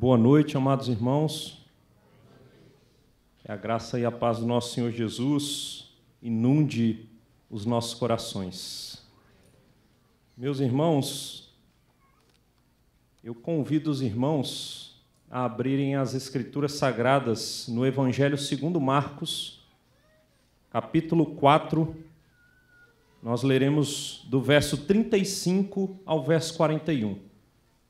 Boa noite, amados irmãos. Que a graça e a paz do nosso Senhor Jesus inunde os nossos corações. Meus irmãos, eu convido os irmãos a abrirem as Escrituras Sagradas no Evangelho segundo Marcos, capítulo 4. Nós leremos do verso 35 ao verso 41.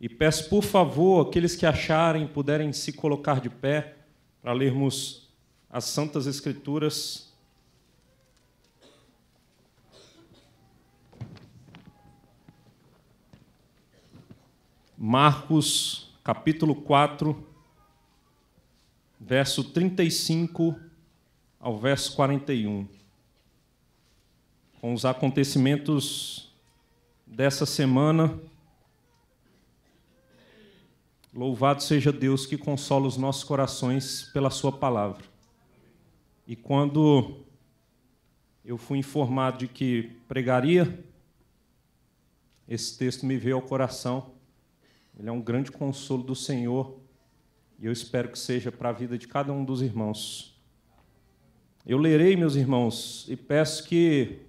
E peço, por favor, aqueles que acharem, puderem se colocar de pé para lermos as Santas Escrituras. Marcos, capítulo 4, verso 35 ao verso 41, com os acontecimentos dessa semana Louvado seja Deus que consola os nossos corações pela Sua palavra. E quando eu fui informado de que pregaria, esse texto me veio ao coração. Ele é um grande consolo do Senhor e eu espero que seja para a vida de cada um dos irmãos. Eu lerei, meus irmãos, e peço que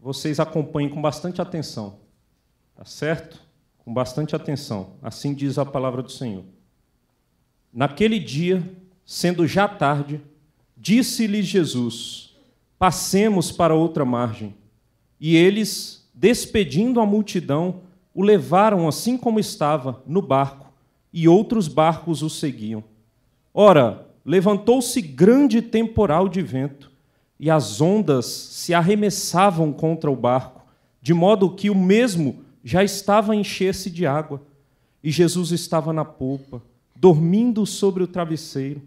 vocês acompanhem com bastante atenção, tá certo? com bastante atenção. Assim diz a palavra do Senhor. Naquele dia, sendo já tarde, disse-lhes Jesus: Passemos para outra margem. E eles, despedindo a multidão, o levaram assim como estava, no barco, e outros barcos o seguiam. Ora, levantou-se grande temporal de vento, e as ondas se arremessavam contra o barco, de modo que o mesmo já estava a encher-se de água, e Jesus estava na polpa, dormindo sobre o travesseiro.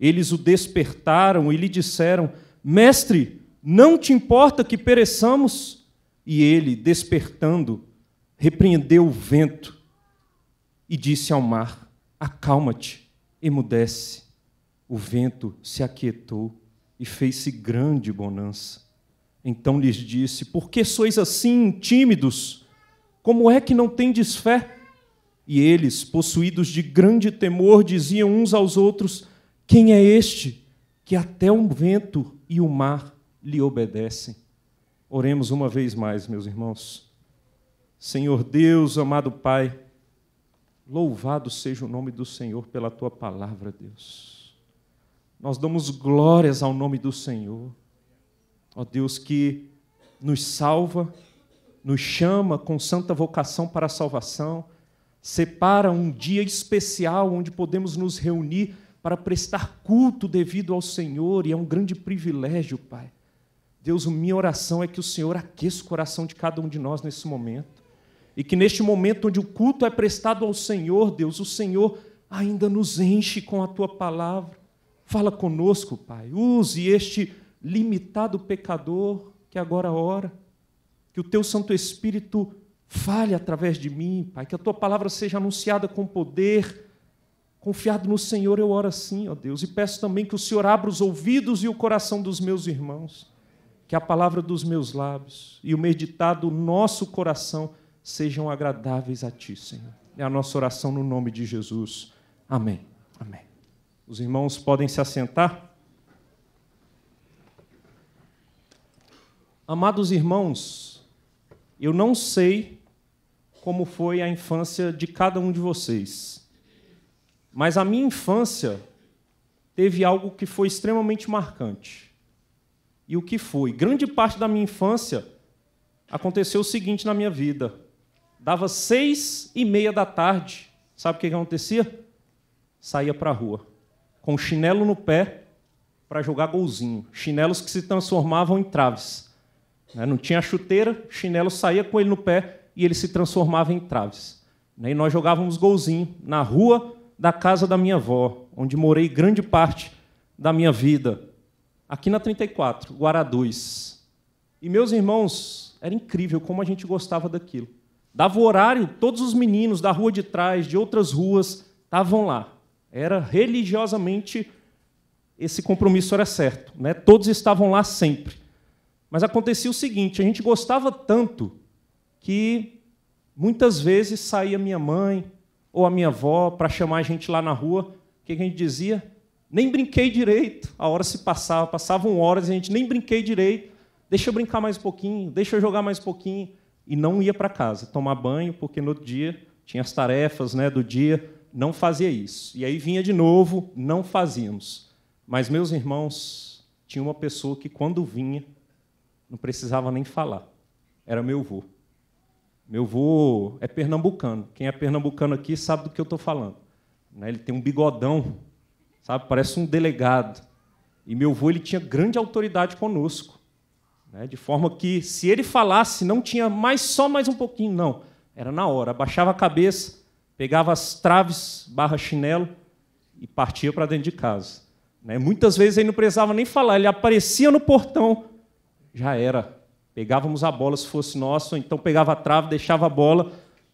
Eles o despertaram e lhe disseram: Mestre, não te importa que pereçamos? E ele, despertando, repreendeu o vento e disse ao mar: Acalma-te, emudece. O vento se aquietou e fez-se grande bonança. Então lhes disse: Por que sois assim tímidos? Como é que não tendes fé? E eles, possuídos de grande temor, diziam uns aos outros: Quem é este que até o vento e o mar lhe obedecem? Oremos uma vez mais, meus irmãos. Senhor Deus, amado Pai, louvado seja o nome do Senhor pela tua palavra, Deus. Nós damos glórias ao nome do Senhor, ó Deus que nos salva nos chama com santa vocação para a salvação, separa um dia especial onde podemos nos reunir para prestar culto devido ao Senhor, e é um grande privilégio, Pai. Deus, minha oração é que o Senhor aqueça o coração de cada um de nós nesse momento. E que neste momento onde o culto é prestado ao Senhor, Deus, o Senhor ainda nos enche com a tua palavra. Fala conosco, Pai. Use este limitado pecador que agora ora que o teu Santo Espírito fale através de mim, Pai, que a tua palavra seja anunciada com poder. Confiado no Senhor, eu oro assim, ó Deus, e peço também que o Senhor abra os ouvidos e o coração dos meus irmãos, que a palavra dos meus lábios e o meditado nosso coração sejam agradáveis a ti, Senhor. É a nossa oração no nome de Jesus. Amém. Amém. Os irmãos podem se assentar. Amados irmãos, eu não sei como foi a infância de cada um de vocês, mas a minha infância teve algo que foi extremamente marcante. E o que foi? Grande parte da minha infância aconteceu o seguinte na minha vida. Dava seis e meia da tarde, sabe o que, acontecia? Saía para a rua, com chinelo no pé, para jogar golzinho. Chinelos que se transformavam em traves. Né? Não tinha chuteira, chinelo saía com ele no pé e ele se transformava em traves. Né? E nós jogávamos golzinho na rua da casa da minha avó, onde morei grande parte da minha vida, aqui na 34, Guaraduz. E meus irmãos, era incrível como a gente gostava daquilo. Dava o horário, todos os meninos da rua de trás, de outras ruas, estavam lá. Era religiosamente esse compromisso era certo, né? Todos estavam lá sempre. Mas acontecia o seguinte: a gente gostava tanto que muitas vezes saía minha mãe ou a minha avó para chamar a gente lá na rua. O que a gente dizia? Nem brinquei direito. A hora se passava, passavam horas e a gente nem brinquei direito. Deixa eu brincar mais um pouquinho, deixa eu jogar mais um pouquinho. E não ia para casa tomar banho, porque no outro dia tinha as tarefas né, do dia, não fazia isso. E aí vinha de novo, não fazíamos. Mas, meus irmãos, tinha uma pessoa que, quando vinha, não precisava nem falar. Era meu avô. Meu avô é pernambucano. Quem é pernambucano aqui sabe do que eu estou falando. Né? Ele tem um bigodão, sabe? Parece um delegado. E meu avô ele tinha grande autoridade conosco. Né? De forma que, se ele falasse, não tinha mais só mais um pouquinho, não. Era na hora. Abaixava a cabeça, pegava as traves, barra chinelo e partia para dentro de casa. Né? Muitas vezes ele não precisava nem falar, ele aparecia no portão já era. Pegávamos a bola se fosse nosso, então pegava a trave, deixava a bola,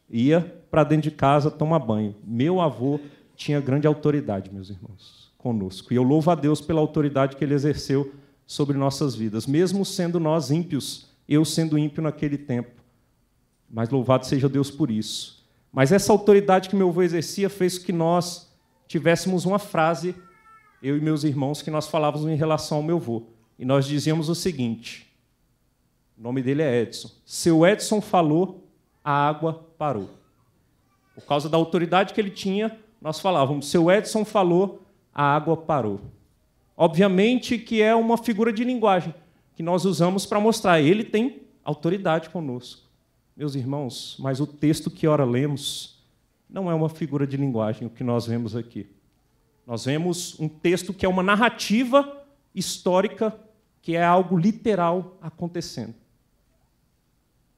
ia para dentro de casa tomar banho. Meu avô tinha grande autoridade, meus irmãos, conosco. E eu louvo a Deus pela autoridade que ele exerceu sobre nossas vidas, mesmo sendo nós ímpios, eu sendo ímpio naquele tempo. Mas louvado seja Deus por isso. Mas essa autoridade que meu avô exercia fez que nós tivéssemos uma frase, eu e meus irmãos, que nós falávamos em relação ao meu avô. E nós dizíamos o seguinte: o nome dele é Edson. Seu Edson falou, a água parou. Por causa da autoridade que ele tinha, nós falávamos: seu Edson falou, a água parou. Obviamente que é uma figura de linguagem que nós usamos para mostrar ele tem autoridade conosco. Meus irmãos, mas o texto que ora lemos não é uma figura de linguagem o que nós vemos aqui. Nós vemos um texto que é uma narrativa histórica, que é algo literal acontecendo.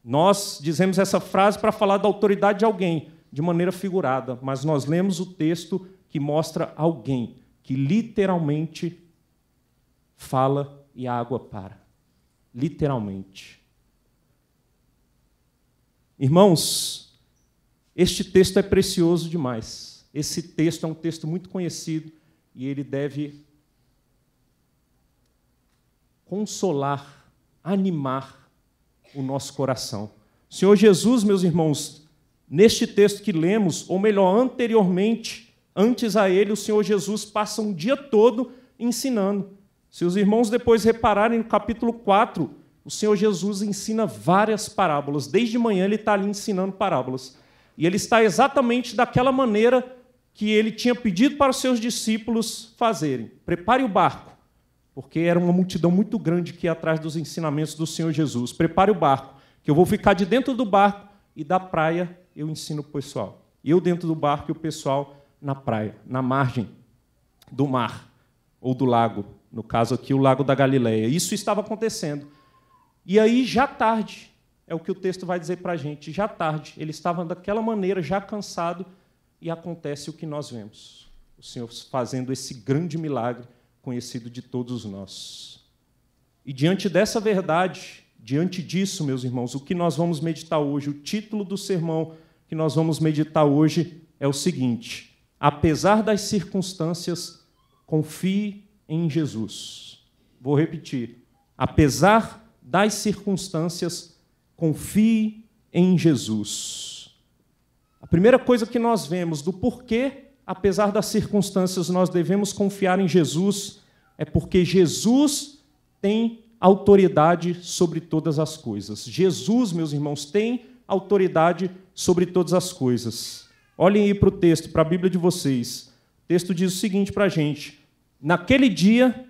Nós dizemos essa frase para falar da autoridade de alguém, de maneira figurada, mas nós lemos o texto que mostra alguém que literalmente fala e a água para. Literalmente. Irmãos, este texto é precioso demais. Esse texto é um texto muito conhecido e ele deve consolar, animar o nosso coração. Senhor Jesus, meus irmãos, neste texto que lemos, ou melhor, anteriormente, antes a ele, o Senhor Jesus passa um dia todo ensinando. Se os irmãos depois repararem no capítulo 4, o Senhor Jesus ensina várias parábolas. Desde manhã ele está ali ensinando parábolas. E ele está exatamente daquela maneira que ele tinha pedido para os seus discípulos fazerem. Prepare o barco porque era uma multidão muito grande que ia atrás dos ensinamentos do Senhor Jesus. Prepare o barco, que eu vou ficar de dentro do barco e da praia eu ensino o pessoal. Eu dentro do barco e o pessoal na praia, na margem do mar ou do lago, no caso aqui o Lago da Galileia. Isso estava acontecendo. E aí, já tarde, é o que o texto vai dizer para a gente, já tarde, ele estava daquela maneira, já cansado, e acontece o que nós vemos: o Senhor fazendo esse grande milagre conhecido de todos nós. E diante dessa verdade, diante disso, meus irmãos, o que nós vamos meditar hoje, o título do sermão que nós vamos meditar hoje é o seguinte: apesar das circunstâncias, confie em Jesus. Vou repetir: apesar das circunstâncias, confie em Jesus. A primeira coisa que nós vemos do porquê apesar das circunstâncias, nós devemos confiar em Jesus, é porque Jesus tem autoridade sobre todas as coisas. Jesus, meus irmãos, tem autoridade sobre todas as coisas. Olhem aí para o texto, para a Bíblia de vocês. O texto diz o seguinte para a gente: Naquele dia,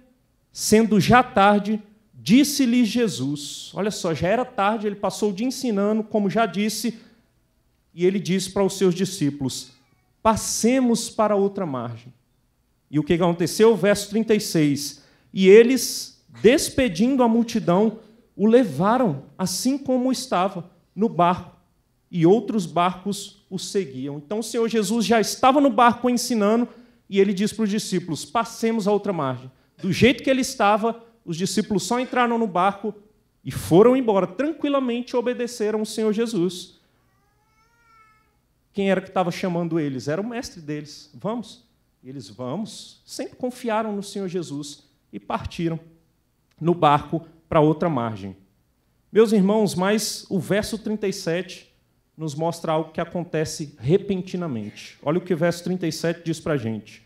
sendo já tarde, disse-lhes Jesus. Olha só, já era tarde, ele passou o dia ensinando, como já disse, e ele disse para os seus discípulos: passemos para outra margem. E o que aconteceu? Verso 36. E eles, despedindo a multidão, o levaram, assim como estava, no barco, e outros barcos o seguiam. Então o Senhor Jesus já estava no barco ensinando, e ele diz para os discípulos: passemos a outra margem. Do jeito que ele estava, os discípulos só entraram no barco e foram embora, tranquilamente obedeceram o Senhor Jesus. Quem era que estava chamando eles? Era o mestre deles. Vamos. Eles vamos. Sempre confiaram no Senhor Jesus e partiram no barco para outra margem. Meus irmãos, mas o verso 37 nos mostra algo que acontece repentinamente. Olha o que o verso 37 diz para a gente.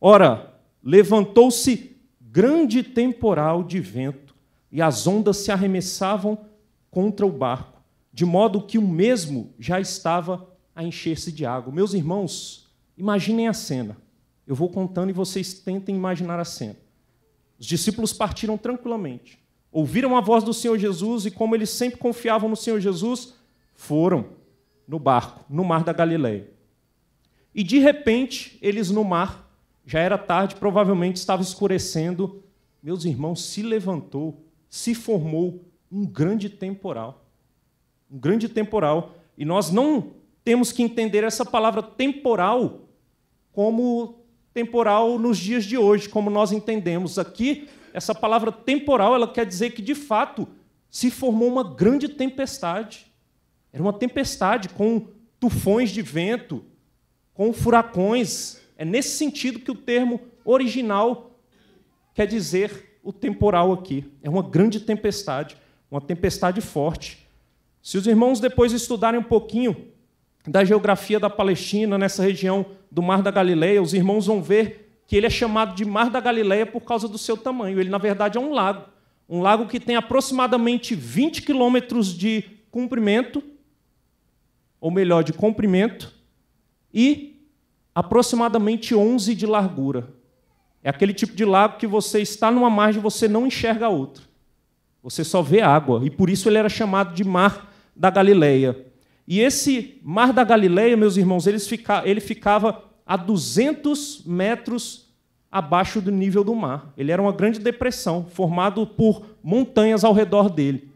Ora, levantou-se grande temporal de vento e as ondas se arremessavam contra o barco, de modo que o mesmo já estava a encher-se de água. Meus irmãos, imaginem a cena. Eu vou contando e vocês tentem imaginar a cena. Os discípulos partiram tranquilamente. Ouviram a voz do Senhor Jesus e, como eles sempre confiavam no Senhor Jesus, foram no barco, no mar da Galileia. E de repente, eles no mar, já era tarde, provavelmente estava escurecendo. Meus irmãos, se levantou, se formou um grande temporal. Um grande temporal. E nós não temos que entender essa palavra temporal como temporal nos dias de hoje, como nós entendemos aqui. Essa palavra temporal, ela quer dizer que de fato se formou uma grande tempestade. Era uma tempestade com tufões de vento, com furacões. É nesse sentido que o termo original quer dizer o temporal aqui. É uma grande tempestade, uma tempestade forte. Se os irmãos depois estudarem um pouquinho da geografia da Palestina, nessa região do Mar da Galileia, os irmãos vão ver que ele é chamado de Mar da Galileia por causa do seu tamanho. Ele, na verdade, é um lago. Um lago que tem aproximadamente 20 quilômetros de comprimento, ou melhor, de comprimento, e aproximadamente 11 de largura. É aquele tipo de lago que você está numa margem e você não enxerga a outra. Você só vê água, e por isso ele era chamado de Mar da Galileia. E esse Mar da Galileia, meus irmãos, ele ficava a 200 metros abaixo do nível do mar. Ele era uma grande depressão, formado por montanhas ao redor dele.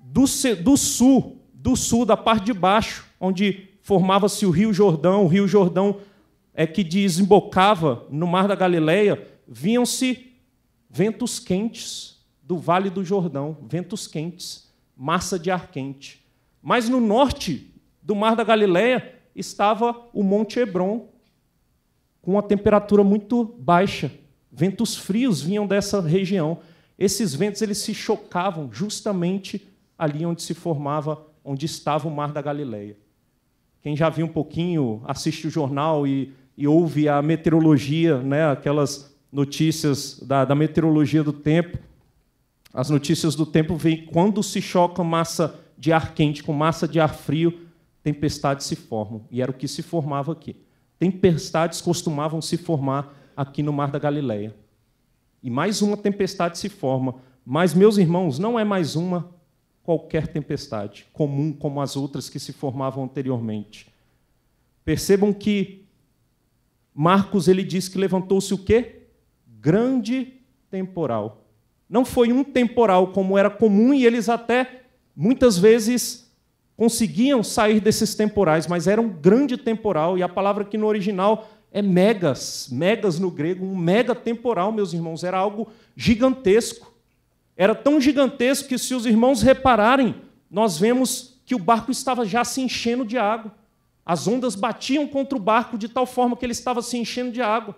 Do, do sul, do sul, da parte de baixo, onde formava-se o Rio Jordão, o Rio Jordão é que desembocava no Mar da Galileia, vinham-se ventos quentes do Vale do Jordão, ventos quentes, massa de ar quente. Mas no norte do Mar da Galileia estava o Monte Hebron, com uma temperatura muito baixa. Ventos frios vinham dessa região. Esses ventos eles se chocavam justamente ali onde se formava, onde estava o Mar da Galileia. Quem já viu um pouquinho, assiste o jornal e, e ouve a meteorologia, né, aquelas notícias da, da meteorologia do tempo. As notícias do tempo vêm quando se choca massa de ar quente com massa de ar frio, tempestades se formam. E era o que se formava aqui. Tempestades costumavam se formar aqui no Mar da Galileia. E mais uma tempestade se forma. Mas, meus irmãos, não é mais uma qualquer tempestade, comum como as outras que se formavam anteriormente. Percebam que Marcos ele diz que levantou-se o quê? Grande temporal. Não foi um temporal como era comum e eles até muitas vezes conseguiam sair desses temporais, mas era um grande temporal, e a palavra que no original é megas, megas no grego, um mega temporal, meus irmãos, era algo gigantesco. Era tão gigantesco que, se os irmãos repararem, nós vemos que o barco estava já se enchendo de água. As ondas batiam contra o barco de tal forma que ele estava se enchendo de água.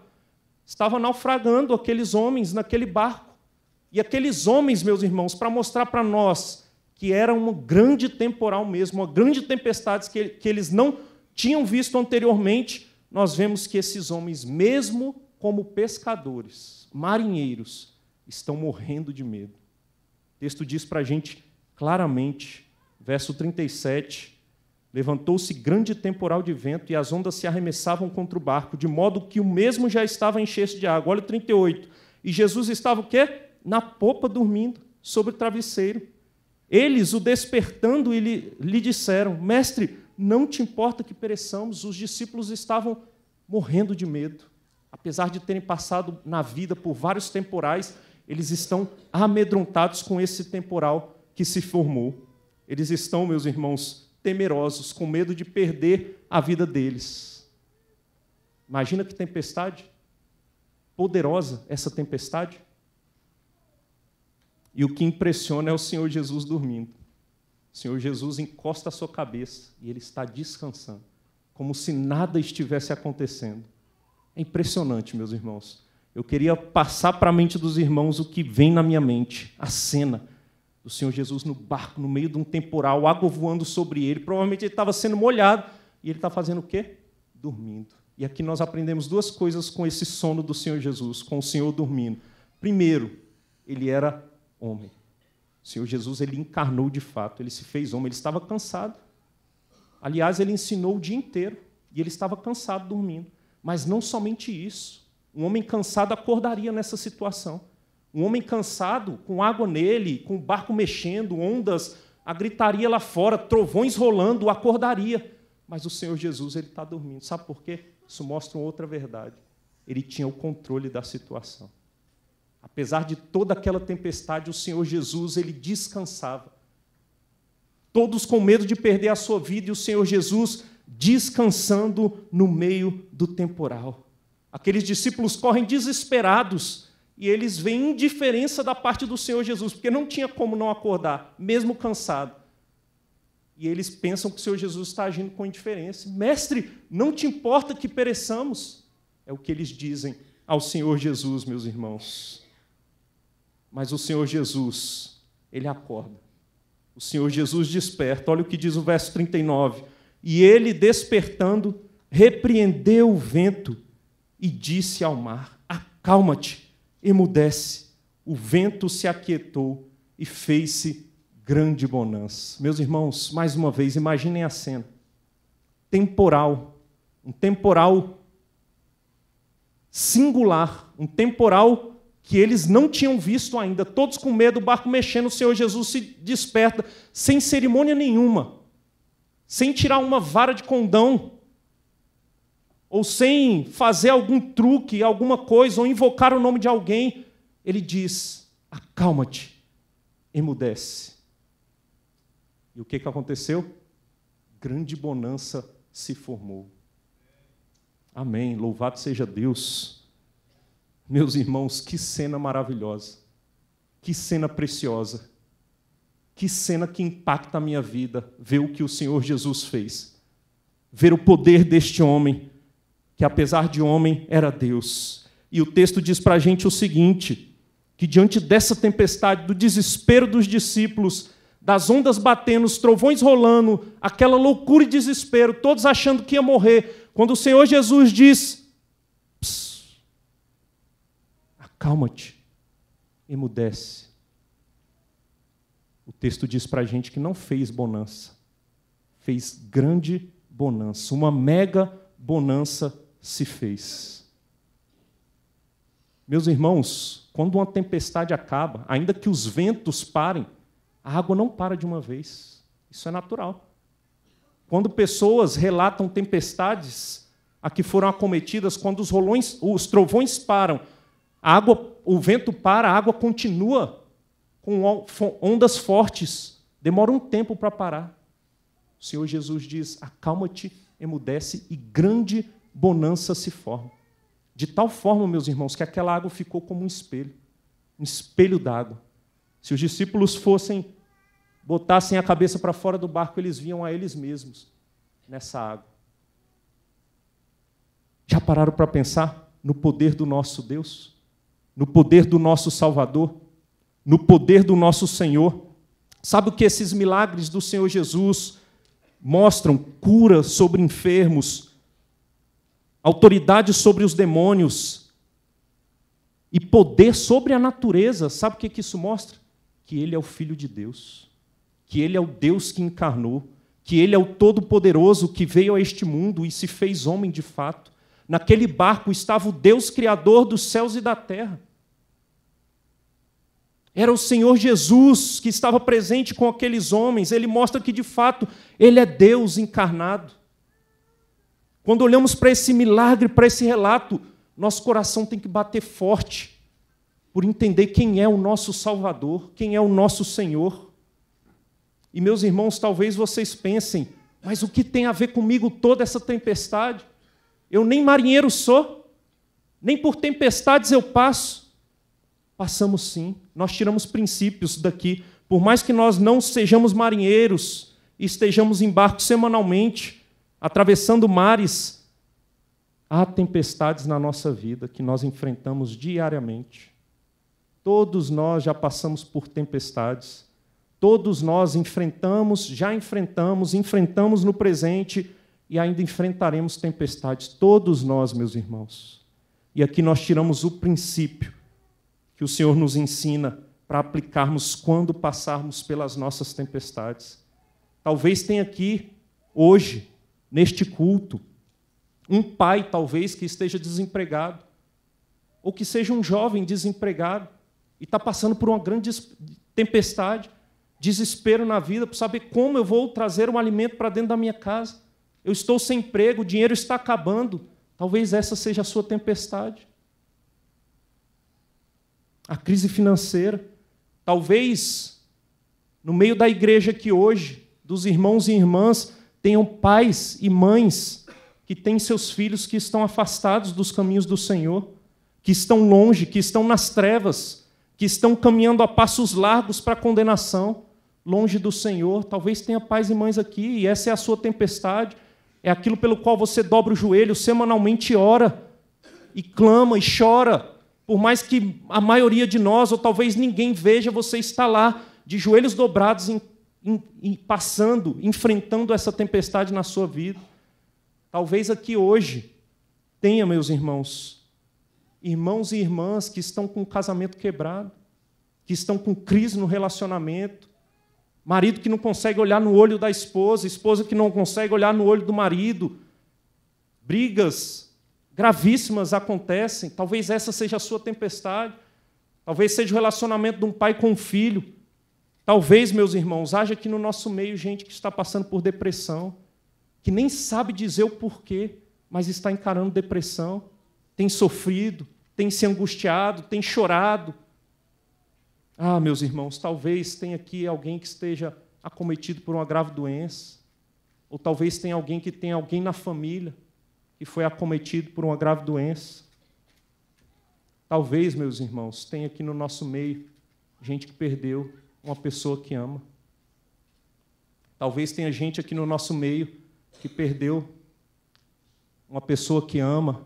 Estava naufragando aqueles homens naquele barco. E aqueles homens, meus irmãos, para mostrar para nós que era um grande temporal mesmo, uma grande tempestade que, que eles não tinham visto anteriormente, nós vemos que esses homens, mesmo como pescadores, marinheiros, estão morrendo de medo. O texto diz para a gente claramente, verso 37, Levantou-se grande temporal de vento e as ondas se arremessavam contra o barco, de modo que o mesmo já estava encheço de água. Olha o 38. E Jesus estava o quê? Na popa dormindo, sobre o travesseiro. Eles o despertando e lhe, lhe disseram: Mestre, não te importa que pereçamos? Os discípulos estavam morrendo de medo. Apesar de terem passado na vida por vários temporais, eles estão amedrontados com esse temporal que se formou. Eles estão, meus irmãos, temerosos, com medo de perder a vida deles. Imagina que tempestade poderosa essa tempestade. E o que impressiona é o Senhor Jesus dormindo. O Senhor Jesus encosta a sua cabeça e ele está descansando, como se nada estivesse acontecendo. É impressionante, meus irmãos. Eu queria passar para a mente dos irmãos o que vem na minha mente, a cena do Senhor Jesus no barco, no meio de um temporal, água voando sobre ele. Provavelmente ele estava sendo molhado e ele está fazendo o quê? Dormindo. E aqui nós aprendemos duas coisas com esse sono do Senhor Jesus, com o Senhor dormindo. Primeiro, ele era homem. O Senhor Jesus ele encarnou de fato, ele se fez homem, ele estava cansado. Aliás, ele ensinou o dia inteiro e ele estava cansado dormindo. Mas não somente isso. Um homem cansado acordaria nessa situação. Um homem cansado, com água nele, com o barco mexendo, ondas, a gritaria lá fora, trovões rolando, acordaria. Mas o Senhor Jesus ele está dormindo. Sabe por quê? Isso mostra uma outra verdade. Ele tinha o controle da situação. Apesar de toda aquela tempestade, o Senhor Jesus ele descansava. Todos com medo de perder a sua vida e o Senhor Jesus descansando no meio do temporal. Aqueles discípulos correm desesperados e eles veem indiferença da parte do Senhor Jesus, porque não tinha como não acordar, mesmo cansado. E eles pensam que o Senhor Jesus está agindo com indiferença. Mestre, não te importa que pereçamos? É o que eles dizem ao Senhor Jesus, meus irmãos. Mas o Senhor Jesus, ele acorda. O Senhor Jesus desperta. Olha o que diz o verso 39. E ele, despertando, repreendeu o vento e disse ao mar: Acalma-te, emudece. O vento se aquietou e fez-se grande bonança. Meus irmãos, mais uma vez, imaginem a cena. Temporal, um temporal singular, um temporal que eles não tinham visto ainda, todos com medo, o barco mexendo, o Senhor Jesus se desperta, sem cerimônia nenhuma, sem tirar uma vara de condão, ou sem fazer algum truque, alguma coisa, ou invocar o nome de alguém, ele diz: acalma-te, emudece. E o que, que aconteceu? Grande bonança se formou. Amém. Louvado seja Deus. Meus irmãos, que cena maravilhosa. Que cena preciosa. Que cena que impacta a minha vida ver o que o Senhor Jesus fez. Ver o poder deste homem, que apesar de homem era Deus. E o texto diz para a gente o seguinte: que diante dessa tempestade, do desespero dos discípulos, das ondas batendo, os trovões rolando, aquela loucura e desespero, todos achando que ia morrer, quando o Senhor Jesus diz: Calma-te, emudece. O texto diz para a gente que não fez bonança, fez grande bonança, uma mega bonança se fez. Meus irmãos, quando uma tempestade acaba, ainda que os ventos parem, a água não para de uma vez. Isso é natural. Quando pessoas relatam tempestades a que foram acometidas, quando os, rolões, os trovões param, água, o vento para, a água continua com ondas fortes. Demora um tempo para parar. O Senhor Jesus diz: acalma-te, emudece e grande bonança se forma. De tal forma, meus irmãos, que aquela água ficou como um espelho um espelho d'água. Se os discípulos fossem, botassem a cabeça para fora do barco, eles vinham a eles mesmos nessa água. Já pararam para pensar no poder do nosso Deus? no poder do nosso Salvador, no poder do nosso Senhor. Sabe o que esses milagres do Senhor Jesus mostram? Cura sobre enfermos, autoridade sobre os demônios e poder sobre a natureza. Sabe o que isso mostra? Que Ele é o Filho de Deus, que Ele é o Deus que encarnou, que Ele é o Todo-Poderoso que veio a este mundo e se fez homem de fato. Naquele barco estava o Deus Criador dos céus e da terra. Era o Senhor Jesus que estava presente com aqueles homens. Ele mostra que, de fato, Ele é Deus encarnado. Quando olhamos para esse milagre, para esse relato, nosso coração tem que bater forte por entender quem é o nosso Salvador, quem é o nosso Senhor. E, meus irmãos, talvez vocês pensem, mas o que tem a ver comigo toda essa tempestade? Eu nem marinheiro sou, nem por tempestades eu passo. Passamos sim, nós tiramos princípios daqui. Por mais que nós não sejamos marinheiros e estejamos em barco semanalmente, atravessando mares, há tempestades na nossa vida que nós enfrentamos diariamente. Todos nós já passamos por tempestades. Todos nós enfrentamos, já enfrentamos, enfrentamos no presente e ainda enfrentaremos tempestades. Todos nós, meus irmãos. E aqui nós tiramos o princípio que o Senhor nos ensina para aplicarmos quando passarmos pelas nossas tempestades. Talvez tenha aqui, hoje, neste culto, um pai, talvez, que esteja desempregado, ou que seja um jovem desempregado e está passando por uma grande tempestade, desespero na vida, para saber como eu vou trazer um alimento para dentro da minha casa. Eu estou sem emprego, o dinheiro está acabando. Talvez essa seja a sua tempestade a crise financeira. Talvez no meio da igreja que hoje, dos irmãos e irmãs, tenham pais e mães que têm seus filhos que estão afastados dos caminhos do Senhor, que estão longe, que estão nas trevas, que estão caminhando a passos largos para a condenação, longe do Senhor. Talvez tenha pais e mães aqui, e essa é a sua tempestade, é aquilo pelo qual você dobra o joelho, semanalmente ora, e clama, e chora, por mais que a maioria de nós, ou talvez ninguém veja, você está lá, de joelhos dobrados, em, em, em, passando, enfrentando essa tempestade na sua vida. Talvez aqui hoje tenha, meus irmãos, irmãos e irmãs que estão com o casamento quebrado, que estão com crise no relacionamento, marido que não consegue olhar no olho da esposa, esposa que não consegue olhar no olho do marido, brigas gravíssimas acontecem. Talvez essa seja a sua tempestade. Talvez seja o relacionamento de um pai com um filho. Talvez, meus irmãos, haja aqui no nosso meio gente que está passando por depressão, que nem sabe dizer o porquê, mas está encarando depressão, tem sofrido, tem se angustiado, tem chorado. Ah, meus irmãos, talvez tenha aqui alguém que esteja acometido por uma grave doença, ou talvez tenha alguém que tenha alguém na família e foi acometido por uma grave doença. Talvez, meus irmãos, tenha aqui no nosso meio gente que perdeu uma pessoa que ama. Talvez tenha gente aqui no nosso meio que perdeu uma pessoa que ama,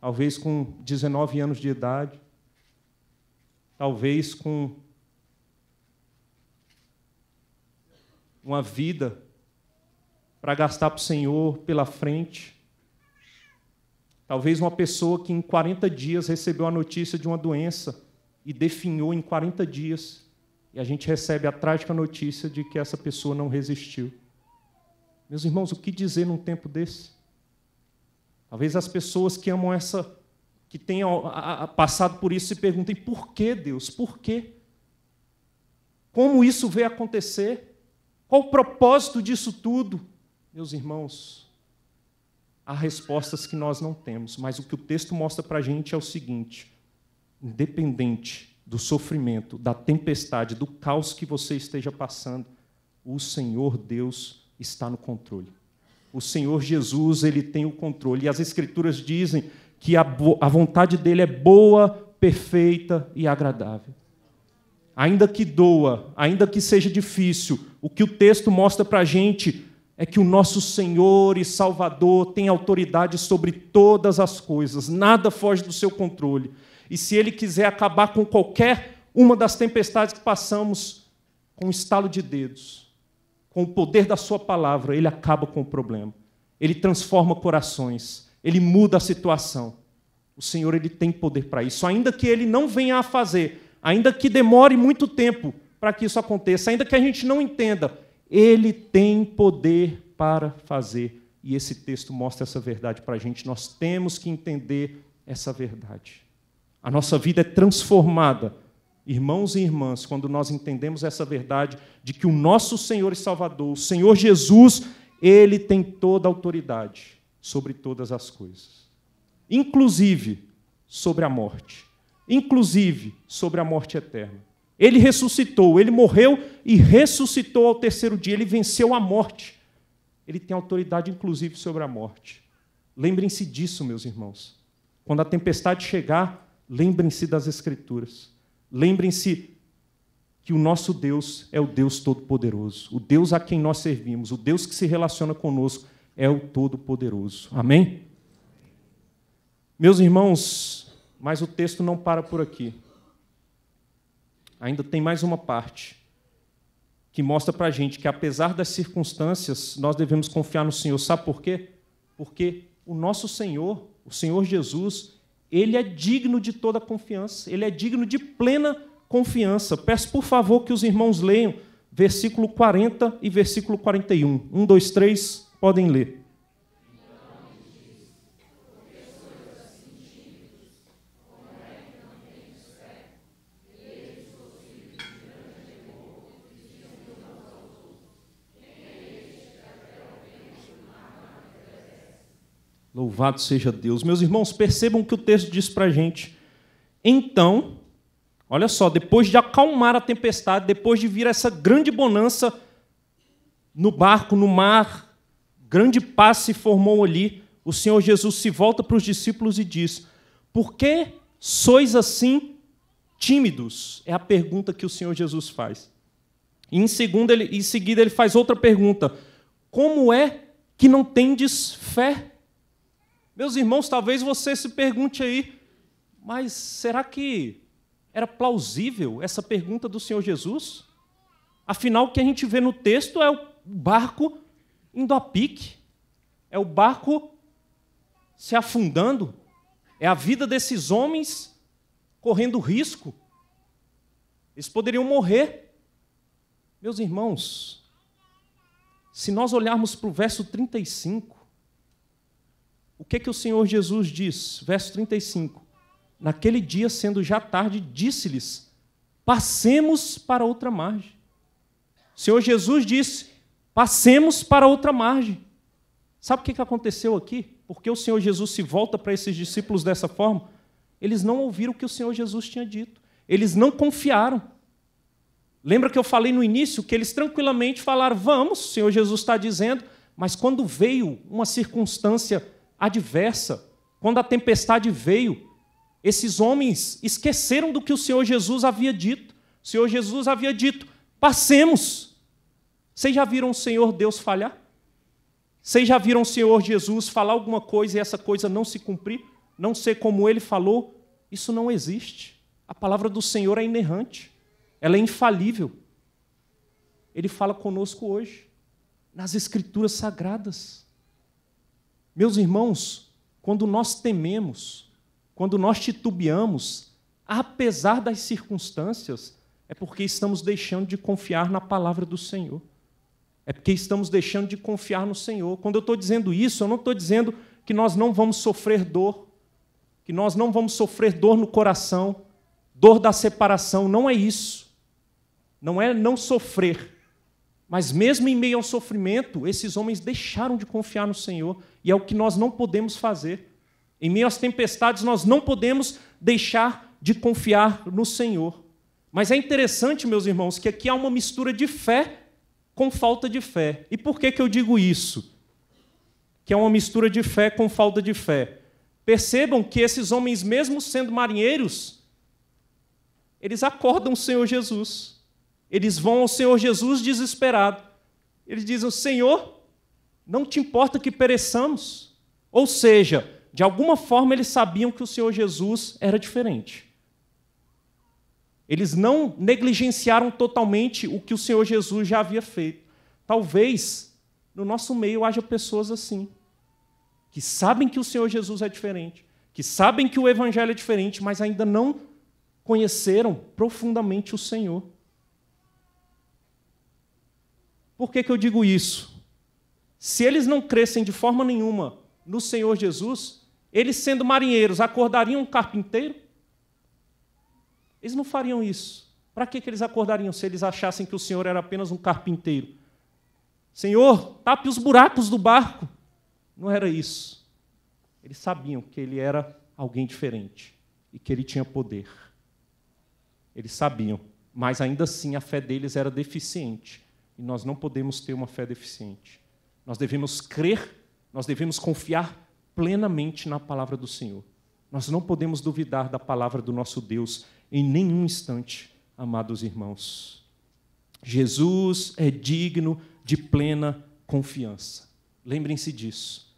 talvez com 19 anos de idade, talvez com uma vida para gastar para o Senhor pela frente. Talvez uma pessoa que em 40 dias recebeu a notícia de uma doença e definhou em 40 dias, e a gente recebe a trágica notícia de que essa pessoa não resistiu. Meus irmãos, o que dizer num tempo desse? Talvez as pessoas que amam essa, que tenham passado por isso, se perguntem: por que, Deus? Por quê? Como isso veio acontecer? Qual o propósito disso tudo? Meus irmãos, há respostas que nós não temos, mas o que o texto mostra para a gente é o seguinte: independente do sofrimento, da tempestade, do caos que você esteja passando, o Senhor Deus está no controle. O Senhor Jesus, ele tem o controle. E as Escrituras dizem que a, a vontade dele é boa, perfeita e agradável. Ainda que doa, ainda que seja difícil, o que o texto mostra para a gente é que o nosso Senhor e Salvador tem autoridade sobre todas as coisas, nada foge do seu controle. E se ele quiser acabar com qualquer uma das tempestades que passamos, com um estalo de dedos, com o poder da sua palavra, ele acaba com o problema. Ele transforma corações, ele muda a situação. O Senhor ele tem poder para isso, ainda que ele não venha a fazer, ainda que demore muito tempo para que isso aconteça, ainda que a gente não entenda, ele tem poder para fazer. E esse texto mostra essa verdade para a gente. Nós temos que entender essa verdade. A nossa vida é transformada, irmãos e irmãs, quando nós entendemos essa verdade de que o nosso Senhor e Salvador, o Senhor Jesus, ele tem toda a autoridade sobre todas as coisas, inclusive sobre a morte, inclusive sobre a morte eterna. Ele ressuscitou, ele morreu e ressuscitou ao terceiro dia, ele venceu a morte. Ele tem autoridade, inclusive, sobre a morte. Lembrem-se disso, meus irmãos. Quando a tempestade chegar, lembrem-se das Escrituras. Lembrem-se que o nosso Deus é o Deus Todo-Poderoso. O Deus a quem nós servimos, o Deus que se relaciona conosco, é o Todo-Poderoso. Amém? Meus irmãos, mas o texto não para por aqui ainda tem mais uma parte que mostra para a gente que, apesar das circunstâncias, nós devemos confiar no Senhor. Sabe por quê? Porque o nosso Senhor, o Senhor Jesus, ele é digno de toda confiança, ele é digno de plena confiança. Peço, por favor, que os irmãos leiam versículo 40 e versículo 41. 1, 2, 3, podem ler. Louvado seja Deus. Meus irmãos, percebam que o texto diz para a gente. Então, olha só, depois de acalmar a tempestade, depois de vir essa grande bonança no barco, no mar, grande paz se formou ali, o Senhor Jesus se volta para os discípulos e diz: Por que sois assim tímidos? É a pergunta que o Senhor Jesus faz. E em, segundo, ele, em seguida ele faz outra pergunta: Como é que não tendes fé? Meus irmãos, talvez você se pergunte aí, mas será que era plausível essa pergunta do Senhor Jesus? Afinal, o que a gente vê no texto é o barco indo a pique, é o barco se afundando, é a vida desses homens correndo risco. Eles poderiam morrer. Meus irmãos, se nós olharmos para o verso 35, o que, é que o Senhor Jesus diz? Verso 35. Naquele dia, sendo já tarde, disse-lhes: passemos para outra margem. O Senhor Jesus disse: passemos para outra margem. Sabe o que é aconteceu aqui? Porque o Senhor Jesus se volta para esses discípulos dessa forma? Eles não ouviram o que o Senhor Jesus tinha dito. Eles não confiaram. Lembra que eu falei no início que eles tranquilamente falaram: vamos, o Senhor Jesus está dizendo, mas quando veio uma circunstância adversa, quando a tempestade veio, esses homens esqueceram do que o Senhor Jesus havia dito. O Senhor Jesus havia dito: passemos. Vocês já viram o Senhor Deus falhar? Vocês já viram o Senhor Jesus falar alguma coisa e essa coisa não se cumprir? Não ser como ele falou? Isso não existe. A palavra do Senhor é inerrante, ela é infalível. Ele fala conosco hoje, nas Escrituras Sagradas. Meus irmãos, quando nós tememos, quando nós titubeamos, apesar das circunstâncias, é porque estamos deixando de confiar na palavra do Senhor. É porque estamos deixando de confiar no Senhor. Quando eu estou dizendo isso, eu não estou dizendo que nós não vamos sofrer dor, que nós não vamos sofrer dor no coração, dor da separação. Não é isso. Não é não sofrer. Mas mesmo em meio ao sofrimento, esses homens deixaram de confiar no Senhor, e é o que nós não podemos fazer. Em meio às tempestades, nós não podemos deixar de confiar no Senhor. Mas é interessante, meus irmãos, que aqui há uma mistura de fé com falta de fé. E por que, que eu digo isso? Que é uma mistura de fé com falta de fé. Percebam que esses homens, mesmo sendo marinheiros, eles acordam o Senhor Jesus. Eles vão ao Senhor Jesus desesperado. Eles dizem: Senhor, não te importa que pereçamos? Ou seja, de alguma forma eles sabiam que o Senhor Jesus era diferente. Eles não negligenciaram totalmente o que o Senhor Jesus já havia feito. Talvez no nosso meio haja pessoas assim, que sabem que o Senhor Jesus é diferente, que sabem que o Evangelho é diferente, mas ainda não conheceram profundamente o Senhor. Por que, que eu digo isso? Se eles não crescem de forma nenhuma no Senhor Jesus, eles sendo marinheiros acordariam um carpinteiro? Eles não fariam isso. Para que, que eles acordariam se eles achassem que o Senhor era apenas um carpinteiro? Senhor, tape os buracos do barco. Não era isso. Eles sabiam que ele era alguém diferente e que ele tinha poder. Eles sabiam, mas ainda assim a fé deles era deficiente e nós não podemos ter uma fé deficiente. Nós devemos crer, nós devemos confiar plenamente na palavra do Senhor. Nós não podemos duvidar da palavra do nosso Deus em nenhum instante, amados irmãos. Jesus é digno de plena confiança. Lembrem-se disso.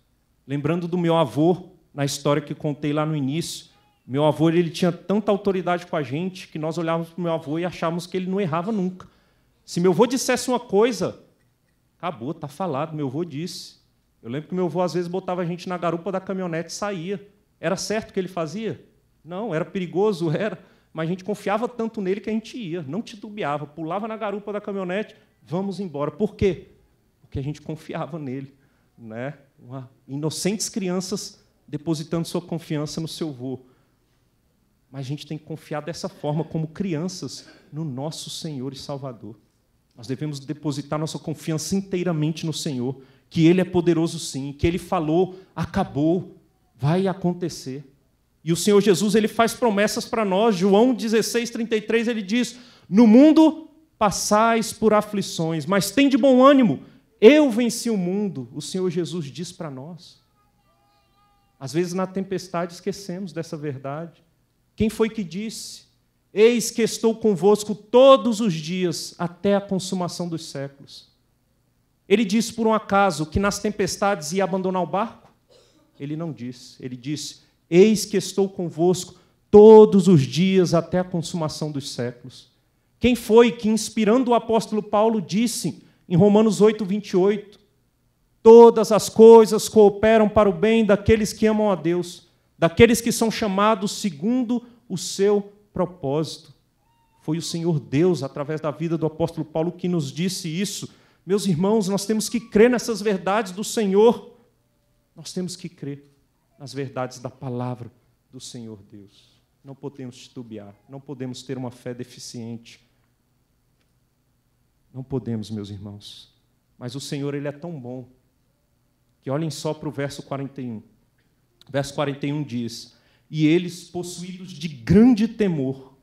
Lembrando do meu avô, na história que contei lá no início, meu avô ele tinha tanta autoridade com a gente que nós olhávamos para o meu avô e achávamos que ele não errava nunca. Se meu avô dissesse uma coisa, acabou, está falado, meu avô disse. Eu lembro que meu avô às vezes botava a gente na garupa da caminhonete e saía. Era certo o que ele fazia? Não, era perigoso, era. Mas a gente confiava tanto nele que a gente ia, não titubeava, pulava na garupa da caminhonete, vamos embora. Por quê? Porque a gente confiava nele. Né? Uma, inocentes crianças depositando sua confiança no seu avô. Mas a gente tem que confiar dessa forma, como crianças, no nosso Senhor e Salvador. Nós devemos depositar nossa confiança inteiramente no Senhor, que Ele é poderoso sim, que Ele falou, acabou, vai acontecer. E o Senhor Jesus ele faz promessas para nós. João 16, 33, ele diz: No mundo passais por aflições, mas tem de bom ânimo, eu venci o mundo. O Senhor Jesus diz para nós. Às vezes na tempestade esquecemos dessa verdade. Quem foi que disse Eis que estou convosco todos os dias até a consumação dos séculos. Ele disse por um acaso que nas tempestades ia abandonar o barco? Ele não disse. Ele disse: Eis que estou convosco todos os dias até a consumação dos séculos. Quem foi que, inspirando o apóstolo Paulo, disse em Romanos 8, 28, todas as coisas cooperam para o bem daqueles que amam a Deus, daqueles que são chamados segundo o seu propósito. Foi o Senhor Deus, através da vida do apóstolo Paulo, que nos disse isso. Meus irmãos, nós temos que crer nessas verdades do Senhor. Nós temos que crer nas verdades da palavra do Senhor Deus. Não podemos titubear, não podemos ter uma fé deficiente. Não podemos, meus irmãos. Mas o Senhor, Ele é tão bom, que olhem só para o verso 41. O verso 41 diz: e eles, possuídos de grande temor,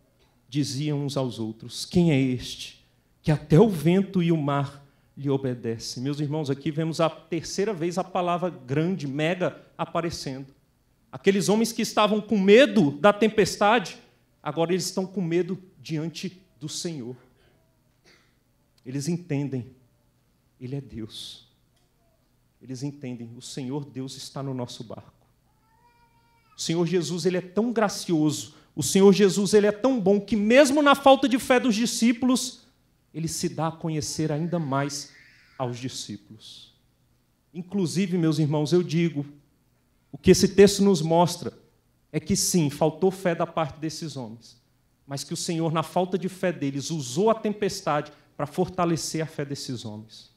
diziam uns aos outros: Quem é este que até o vento e o mar lhe obedecem? Meus irmãos, aqui vemos a terceira vez a palavra grande, mega, aparecendo. Aqueles homens que estavam com medo da tempestade, agora eles estão com medo diante do Senhor. Eles entendem, Ele é Deus. Eles entendem, o Senhor Deus está no nosso barco. O Senhor Jesus ele é tão gracioso, o Senhor Jesus ele é tão bom que mesmo na falta de fé dos discípulos, ele se dá a conhecer ainda mais aos discípulos. Inclusive, meus irmãos, eu digo, o que esse texto nos mostra é que sim, faltou fé da parte desses homens, mas que o Senhor, na falta de fé deles, usou a tempestade para fortalecer a fé desses homens.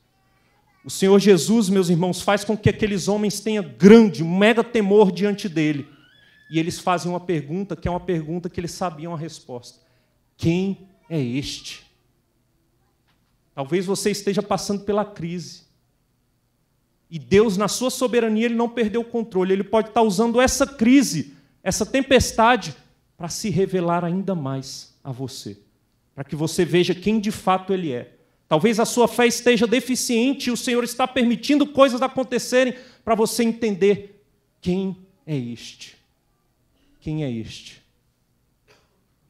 O Senhor Jesus, meus irmãos, faz com que aqueles homens tenham grande, mega temor diante dele, e eles fazem uma pergunta que é uma pergunta que eles sabiam a resposta: Quem é este? Talvez você esteja passando pela crise. E Deus, na sua soberania, ele não perdeu o controle. Ele pode estar usando essa crise, essa tempestade, para se revelar ainda mais a você. Para que você veja quem de fato ele é. Talvez a sua fé esteja deficiente e o Senhor está permitindo coisas acontecerem para você entender quem é este quem é este?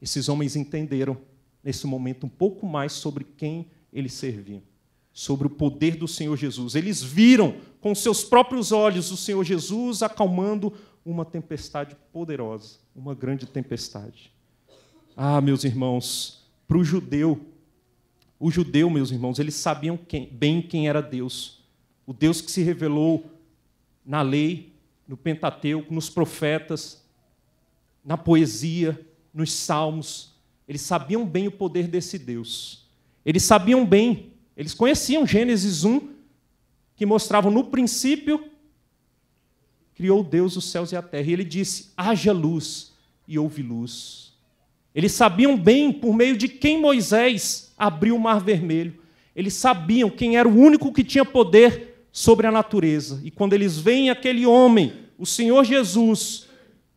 Esses homens entenderam nesse momento um pouco mais sobre quem eles servia, sobre o poder do Senhor Jesus. Eles viram com seus próprios olhos o Senhor Jesus acalmando uma tempestade poderosa, uma grande tempestade. Ah, meus irmãos, para o judeu, o judeu, meus irmãos, eles sabiam quem, bem quem era Deus. O Deus que se revelou na lei, no Pentateuco, nos profetas, na poesia, nos salmos. Eles sabiam bem o poder desse Deus. Eles sabiam bem, eles conheciam Gênesis 1, que mostrava no princípio criou Deus os céus e a terra. E ele disse: haja luz e houve luz. Eles sabiam bem por meio de quem Moisés abriu o mar vermelho. Eles sabiam quem era o único que tinha poder sobre a natureza. E quando eles veem aquele homem, o Senhor Jesus,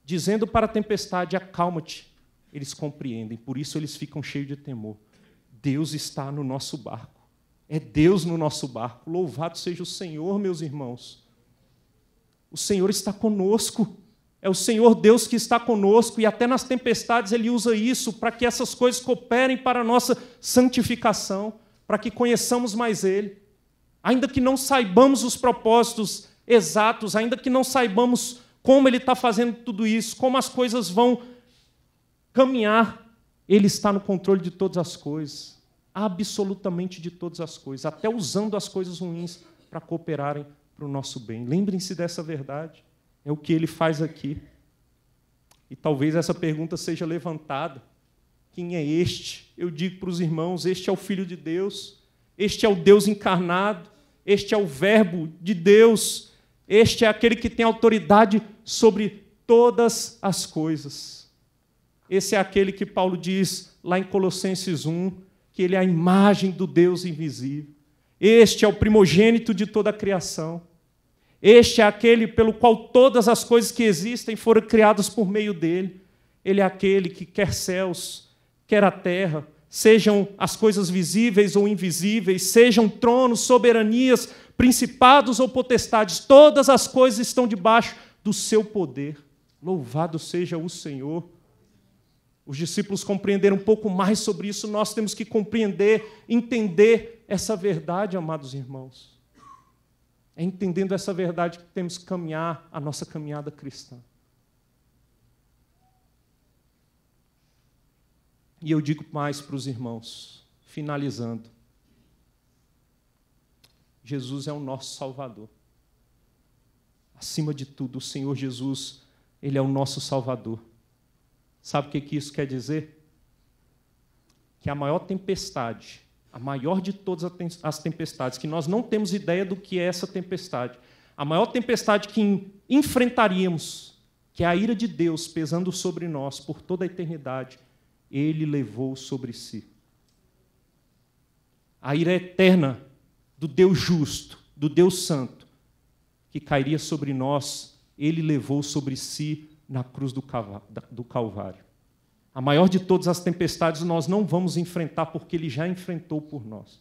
dizendo para a tempestade: acalma-te. Eles compreendem, por isso eles ficam cheios de temor. Deus está no nosso barco. É Deus no nosso barco. Louvado seja o Senhor, meus irmãos. O Senhor está conosco. É o Senhor Deus que está conosco e até nas tempestades ele usa isso para que essas coisas cooperem para a nossa santificação, para que conheçamos mais ele. Ainda que não saibamos os propósitos exatos, ainda que não saibamos como ele está fazendo tudo isso, como as coisas vão caminhar. Ele está no controle de todas as coisas, absolutamente de todas as coisas, até usando as coisas ruins para cooperarem para o nosso bem. Lembrem-se dessa verdade, é o que ele faz aqui. E talvez essa pergunta seja levantada: quem é este? Eu digo para os irmãos: este é o Filho de Deus, este é o Deus encarnado, este é o Verbo de Deus, este é aquele que tem autoridade sobre todas as coisas. Esse é aquele que Paulo diz lá em Colossenses 1, que ele é a imagem do Deus invisível. Este é o primogênito de toda a criação. Este é aquele pelo qual todas as coisas que existem foram criadas por meio dele. Ele é aquele que quer céus, quer a terra, sejam as coisas visíveis ou invisíveis, sejam tronos, soberanias, principados ou potestades, todas as coisas estão debaixo do seu poder. Louvado seja o Senhor. Os discípulos compreenderam um pouco mais sobre isso, nós temos que compreender, entender essa verdade, amados irmãos. É entendendo essa verdade que temos que caminhar a nossa caminhada cristã. E eu digo mais para os irmãos, finalizando: Jesus é o nosso Salvador. Acima de tudo, o Senhor Jesus, Ele é o nosso Salvador. Sabe o que, isso quer dizer? Que a maior tempestade, a maior de todas as tempestades, que nós não temos ideia do que é essa tempestade, a maior tempestade que enfrentaríamos, que é a ira de Deus pesando sobre nós por toda a eternidade, Ele levou sobre si. A ira eterna do Deus justo, do Deus santo, que cairia sobre nós, ele levou sobre si na cruz do Calvário. A maior de todas as tempestades nós não vamos enfrentar porque ele já enfrentou por nós.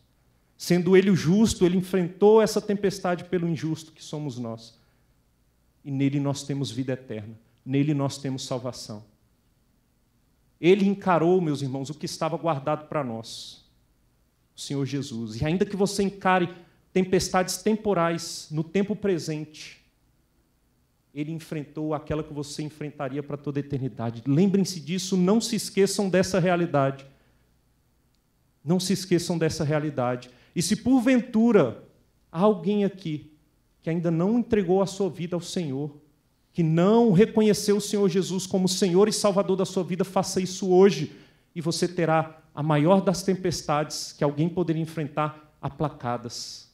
Sendo ele o justo, ele enfrentou essa tempestade pelo injusto que somos nós. E nele nós temos vida eterna, nele nós temos salvação. Ele encarou, meus irmãos, o que estava guardado para nós, o Senhor Jesus. E ainda que você encare tempestades temporais no tempo presente, ele enfrentou aquela que você enfrentaria para toda a eternidade. Lembrem-se disso, não se esqueçam dessa realidade. Não se esqueçam dessa realidade. E se porventura há alguém aqui que ainda não entregou a sua vida ao Senhor, que não reconheceu o Senhor Jesus como Senhor e Salvador da sua vida, faça isso hoje e você terá a maior das tempestades que alguém poderia enfrentar aplacadas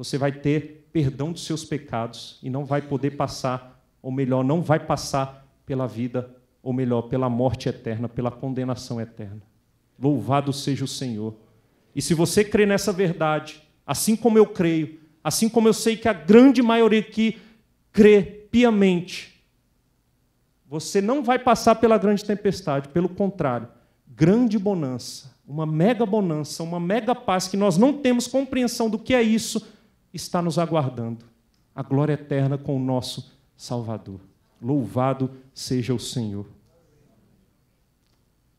você vai ter perdão dos seus pecados e não vai poder passar, ou melhor, não vai passar pela vida, ou melhor, pela morte eterna, pela condenação eterna. Louvado seja o Senhor. E se você crê nessa verdade, assim como eu creio, assim como eu sei que a grande maioria que crê piamente, você não vai passar pela grande tempestade, pelo contrário, grande bonança, uma mega bonança, uma mega paz que nós não temos compreensão do que é isso está nos aguardando a glória eterna com o nosso Salvador. Louvado seja o Senhor.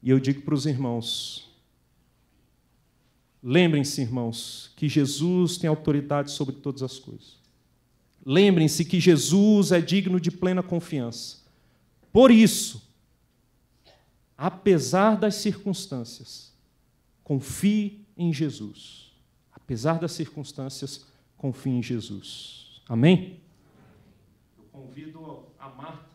E eu digo para os irmãos: lembrem-se, irmãos, que Jesus tem autoridade sobre todas as coisas. Lembrem-se que Jesus é digno de plena confiança. Por isso, apesar das circunstâncias, confie em Jesus. Apesar das circunstâncias, confie em Jesus. Amém? Eu convido a Marta.